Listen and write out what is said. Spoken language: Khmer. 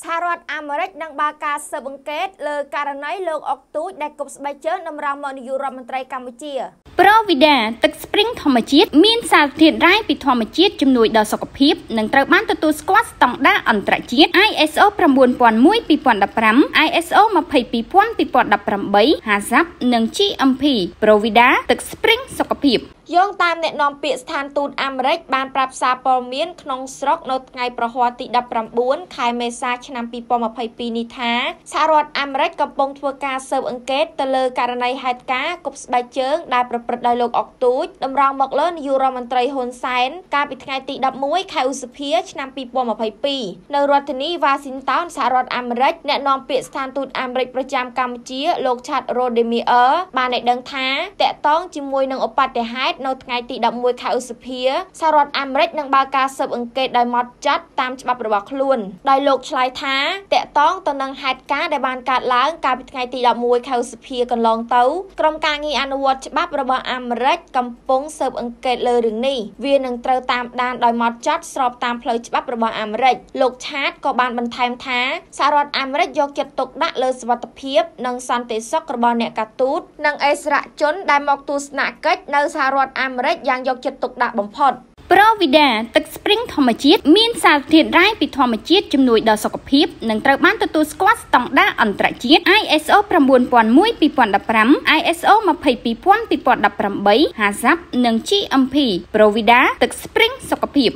សហរដ្ឋអាមេរិកនឹងបើកការស៊ើបអង្កេតលើករណីលោកអុកទូចដែលគប់ស្បែកជើងតម្រង់មកនាយករដ្ឋមន្ត្រីកម្ពុជាប្រូវីដាទឹកស្ព្រីងធម្មជាតិមានសារធាតុរ៉ែពីធម្មជាតិជំនួយដល់សុខភាពនិងត្រូវបានទទួលស្គាល់ស្តង់ដារអន្តរជាតិ ISO 9001:2015 ISO 22000:2018 HACCP និង GMP ប្រូវីដាទឹកស្ព្រីងសុខភាពយោងតាមអ្នកនាំពាក្យស្ថានទូតអាមេរិកបានប្រាប់សារព័ត៌មានក្នុងស្រុកនៅថ្ងៃប្រហ័សទី19ខែមេសាឆ្នាំ2022នេះថាសហរដ្ឋអាមេរិកកំពុងធ្វើការស៊ើបអង្កេតទៅលើករណីហេតុការណ៍គប់ស្បែកជើងដែលប្រព្រឹត្តដោយលោកអុកទូចតម្រង់មកលើនាយករដ្ឋមន្ត្រីហ៊ុនសែនកាលពីថ្ងៃទី11ខែឧសភាឆ្នាំ2022នៅរដ្ឋធានី Washington សហរដ្ឋអាមេរិកអ្នកនាំពាក្យស្ថានទូតអាមេរិកប្រចាំកម្ពុជាលោកឆាត់ Rodemier បានឲ្យដឹងថាតកតងជាមួយនឹងឧបត្តិហេតុនៅថ្ងៃទី11ខែឧសភាសហរដ្ឋអាមេរិកនឹងបើកការស៊ើបអង្កេតដោយម៉ត់ចត់តាមច្បាប់របស់ខ្លួនដោយលោកឆ្លើយថាតកតងទៅនឹងហេតុការណ៍ដែលបានកើតឡើង កាលពីថ្ងៃទី11ខែឧសភាកន្លងទៅក្រុមការងារអនុវត្តច្បាប់របស់របស់អាមេរិកកំពុងស៊ើបអង្កេតលើរឿងនេះវានឹងត្រូវតាមដានដោយម៉ត់ចត់ស្របតាមផ្លូវច្បាប់របស់អាមេរិកលោកឆាតក៏បានបន្ថែមថាសហរដ្ឋអាមេរិកយកចិត្តទុកដាក់លើសុវត្ថិភាព និងសន្តិសុខរបស់អ្នកកាទូតនិងអិសរាជជនដែលមកទស្សនកិច្ចនៅសហរដ្ឋអាមេរិកយ៉ាងយកចិត្តទុកដាក់បំផុត។ប្រវីដាទឹកស្ព្រីងធម្មជាតិមានសារធាតុរ៉ែពីធម្មជាតិជំនួយដល់សុខភាពនិងត្រូវបានទទួលស្គាល់ស្តង់ដារអន្តរជាតិ ISO 9001:2015 ISO 22000:2018 HACCP និង GMP ប្រវីដាទឹកស្ព្រីងសុខភាព